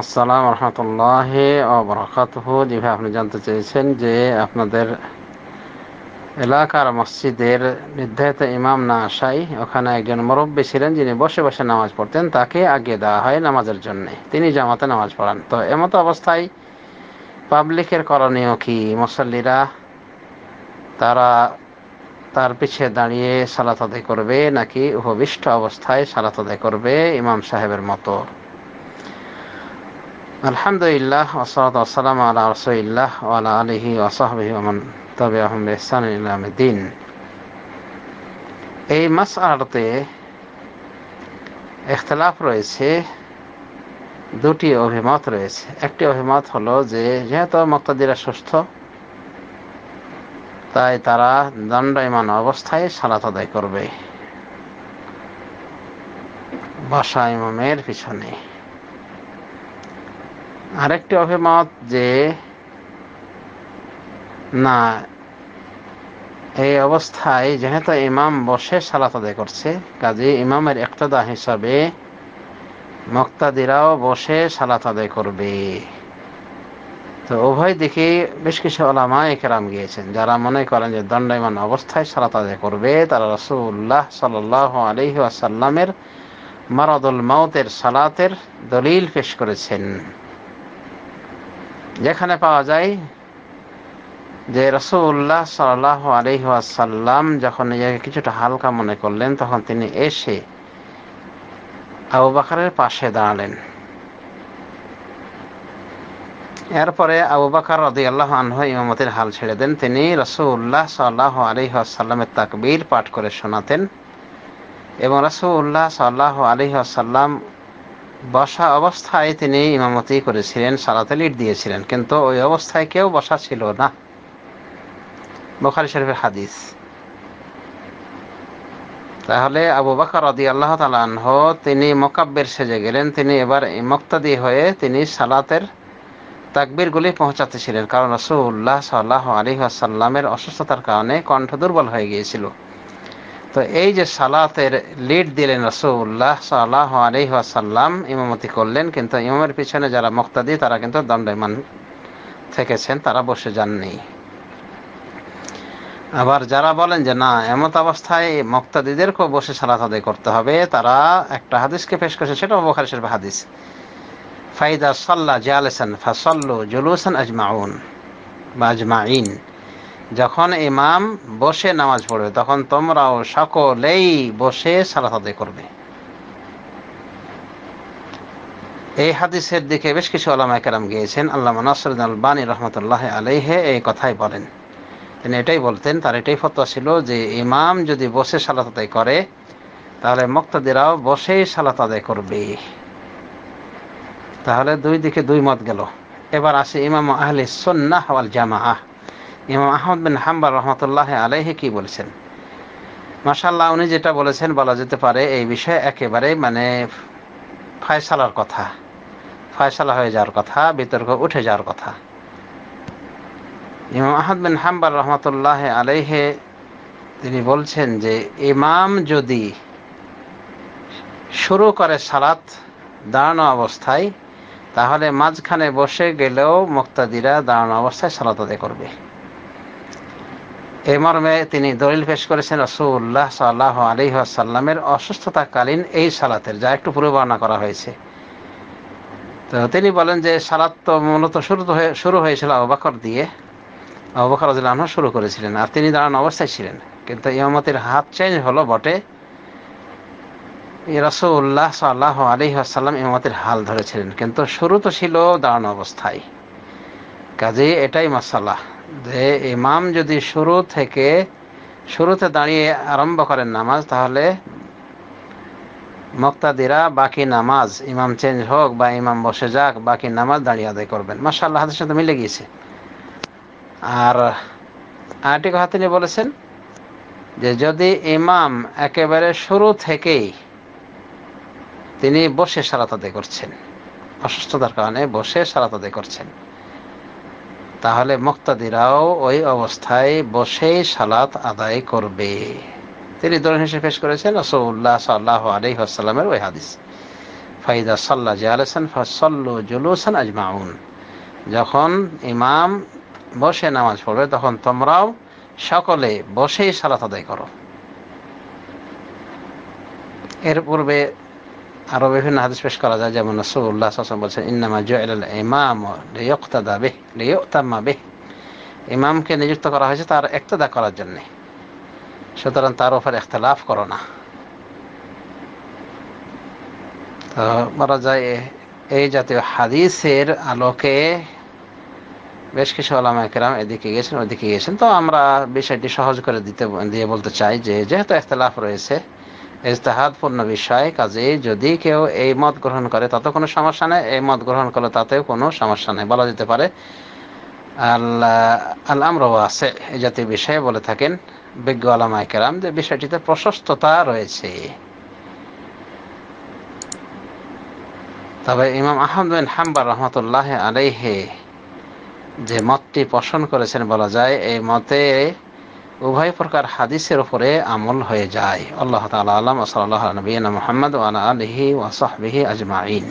আসসালাম রহমতুল্লাহ বরকাতহ যেভাবে আপনি জানতে চেয়েছেন যে আপনাদের এলাকার মসজিদের নির্ধারিত ইমাম না আসাই ওখানে একজন মুরব্বী ছিলেন যিনি বসে বসে নামাজ পড়তেন তাকে আগিয়ে দেওয়া হয় নামাজের জন্যে তিনি জামাতে নামাজ পড়ান তো এমতো অবস্থায় পাবলিকের করণীয় কি মুসল্লিরা তারা তার পিছিয়ে দাঁড়িয়ে সালাত আদায় করবে নাকি উপবিষ্ট অবস্থায় সালাত আদায় করবে ইমাম সাহেবের মতো আলহামদুলিল্লাহ ওসরাত আসসালাম আলা রসইল্লাহ আলা আলহি ওসাহবহি ওমান তবে আহমদ ইহসান দিন এই মাস আরতে এখতলাফ রয়েছে দুটি অভিমত রয়েছে একটি অভিমত হলো যে যেহেতু মক্তাদিরা সুস্থ তাই তারা দণ্ডায়মান অবস্থায় সালাত আদায় করবে বাসা ইমামের পিছনে আরেকটি অভিমত যে না এই অবস্থায় যেহেতু ইমাম বসে সালাত আদায় করছে কাজে ইমামের একতদা হিসাবে মক্তাদিরাও বসে সালাত আদায় করবে তো উভয় দিকে বেশ কিছু ওলামা একরাম গিয়েছেন যারা মনে করেন যে দণ্ডায়মান অবস্থায় সালাত আদায় করবে তারা রসুল্লাহ সাল আলহি আসাল্লামের মারাদুল মাউতের সালাতের দলিল পেশ করেছেন যেখানে পাওয়া যায় যে রসুল্লাহ সাল আলহাসাল্লাম যখন নিজেকে কিছুটা হালকা মনে করলেন তখন তিনি এসে আবু বাকারের পাশে দাঁড়ালেন এরপরে আবু বাকার রদি আল্লাহ আনহ ইমামতির হাল ছেড়ে দেন তিনি রসুল্লাহ সাল্লাহ আলহাসাল্লামের তাকবীর পাঠ করে শোনাতেন এবং রসুল্লাহ সাল্লাহ আলহাসাল্লাম বসা অবস্থায় তিনি ইমামতি করেছিলেন সালাতে লিট দিয়েছিলেন কিন্তু ওই অবস্থায় কেউ বসা ছিল না বখারি শরীফের হাদিস তাহলে আবু বাকর রদি আল্লাহ তালাহ তিনি মোকাব্বের সেজে গেলেন তিনি এবার মক্তাদি হয়ে তিনি সালাতের তাকবিরগুলি পৌঁছাতেছিলেন কারণ রসুল্লাহ সাল্লাহ আলী আসাল্লামের অসুস্থতার কারণে কণ্ঠ দুর্বল হয়ে গিয়েছিল তো এই যে সালাতের লিড দিলেন রসুল্লাহ সাল্লাহ আলহাসাল্লাম ইমামতি করলেন কিন্তু ইমামের পিছনে যারা মুক্তাদি তারা কিন্তু দণ্ডমান থেকেছেন তারা বসে যাননি আবার যারা বলেন যে না এমত অবস্থায় মক্তাদিদেরকেও বসে সালাত আদায় করতে হবে তারা একটা হাদিসকে পেশ করেছে সেটা বোখারি শরীফ হাদিস ফাইদা সাল্লাহ জিয়ালেসান ফাসল্লু জুলুসান আজমাউন বা আজমাইন যখন ইমাম বসে নামাজ পড়বে তখন তোমরাও সকলেই বসে সালাত আদায় করবে এই হাদিসের দিকে বেশ কিছু আলামা কেরাম গিয়েছেন আল্লাহ নাসরুদ্দিন আলবানী রহমতুল্লাহ আলাইহে এই কথাই বলেন তিনি এটাই বলতেন তার এটাই ফতোয়া ছিল যে ইমাম যদি বসে সালাত আদায় করে তাহলে মক্তাদিরাও বসে সালাত আদায় করবে তাহলে দুই দিকে দুই মত গেল এবার আসে ইমাম আহলে সন্না হওয়াল জামা আহ ইমাম আহমদ বিন হাম্বার রহমতুল্লাহ আলাইহে কি বলেছেন মাসাল্লাহ উনি যেটা বলেছেন বলা যেতে পারে এই বিষয়ে একেবারে মানে ফয়সালার কথা ফয়সালা হয়ে যাওয়ার কথা বিতর্ক উঠে যাওয়ার কথা ইমাম আহমদ বিন হাম্বার রহমতুল্লাহ আলাইহে তিনি বলছেন যে ইমাম যদি শুরু করে সালাত দাঁড়ানো অবস্থায় তাহলে মাঝখানে বসে গেলেও মুক্তাদিরা দাঁড়ানো অবস্থায় সালাত আদায় করবে এ মর্মে তিনি দলিল পেশ করেছেন রসুল্লাহ সাল্লাহ আলী সাল্লামের অসুস্থতাকালীন এই সালাতের যা একটু পূর্ব বর্ণনা করা হয়েছে তো তিনি বলেন যে সালাত তো মূলত শুরু হয়ে শুরু হয়েছিল অবাকর দিয়ে অবাকর রাজুল্লাহ শুরু করেছিলেন আর তিনি দাঁড়ান অবস্থায় ছিলেন কিন্তু ইমামতির হাত চেঞ্জ হলো বটে রসুল্লাহ সাল্লাহ আলী সাল্লাম ইমামতির হাল ধরেছিলেন কিন্তু শুরু তো ছিল দাঁড়ানো অবস্থায় কাজেই এটাই মাসাল্লাহ যে ইমাম যদি শুরু থেকে শুরুতে দাঁড়িয়ে আরম্ভ করেন নামাজ তাহলে মক্তাদিরা বাকি নামাজ ইমাম চেঞ্জ হোক বা ইমাম বসে যাক বাকি নামাজ দাঁড়িয়ে আদায় করবেন মার্শাল হাতের সাথে মিলে গিয়েছে আর আরেকটি কথা তিনি বলেছেন যে যদি ইমাম একেবারে শুরু থেকেই তিনি বসে সারাত আদায় করছেন অসুস্থতার কারণে বসে সারাত আদায় করছেন তাহলে মুক্তাদিরাও ওই অবস্থায় বসেই সালাত আদায় করবে তিনি দলিল হিসেবে পেশ করেছেন রসৌল্লাহ সাল্লাহ আলী আসসালামের ওই হাদিস ফাইদা সাল্লাহ জিয়ালেসান ফাসল্লু জুলুসান আজমাউন যখন ইমাম বসে নামাজ পড়বে তখন তোমরাও সকলে বসেই সালাত আদায় করো এর পূর্বে আরো বিভিন্ন হাদিস পেশ করা যায় যেমন রসুল্লাহ হাসান বলছেন ইন্নামা জুয়েল ইমাম লিয়ক্তাদা বেহ ইমামকে নিযুক্ত করা হয়েছে তার একতদা করার জন্য সুতরাং তার উপর এখতলাফ করো না তো বলা যায় এই জাতীয় হাদিসের আলোকে বেশ কিছু আলামা কেরাম এদিকে গেছেন ওদিকে গেছেন তো আমরা বিষয়টি সহজ করে দিতে দিয়ে বলতে চাই যে যেহেতু এখতলাফ রয়েছে পূর্ণ বিষয় কাজে যদি কেউ এই মত গ্রহণ করে তাতে কোনো সমস্যা নেই এই মত গ্রহণ করলে তাতে কোনো সমস্যা নেই বলা যেতে পারে আল্লাহ আল আমরাও আছে এই জাতীয় বিষয়ে বলে থাকেন বিজ্ঞ আলামা কেরাম যে বিষয়টিতে প্রশস্ততা রয়েছে তবে ইমাম আহমদ বিন হাম্বার রহমতুল্লাহ আলাইহে যে মতটি পোষণ করেছেন বলা যায় এই মতে উভয় প্রকার হাদিসের ওপরে আমল হয়ে যায় আল্লাহ তালা আলম সাল্লাহ নবীন মোহাম্মদ আলা আলহি ওয়াসাহবিহি আজমাইন